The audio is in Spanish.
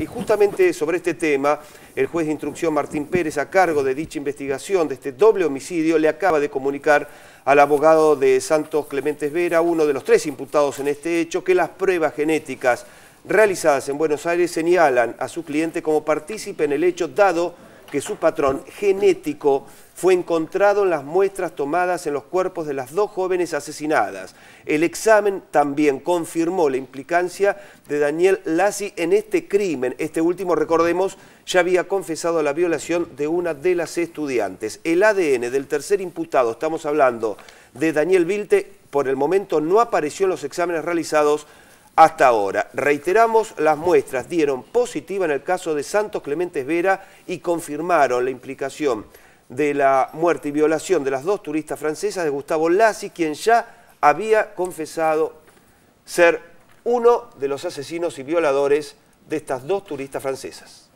Y justamente sobre este tema, el juez de instrucción Martín Pérez, a cargo de dicha investigación de este doble homicidio, le acaba de comunicar al abogado de Santos Clementes Vera, uno de los tres imputados en este hecho, que las pruebas genéticas realizadas en Buenos Aires señalan a su cliente como partícipe en el hecho dado que su patrón genético fue encontrado en las muestras tomadas en los cuerpos de las dos jóvenes asesinadas. El examen también confirmó la implicancia de Daniel Lassi en este crimen. Este último, recordemos, ya había confesado la violación de una de las estudiantes. El ADN del tercer imputado, estamos hablando de Daniel Vilte, por el momento no apareció en los exámenes realizados hasta ahora, reiteramos, las muestras dieron positiva en el caso de Santos Clementes Vera y confirmaron la implicación de la muerte y violación de las dos turistas francesas de Gustavo Lassi, quien ya había confesado ser uno de los asesinos y violadores de estas dos turistas francesas.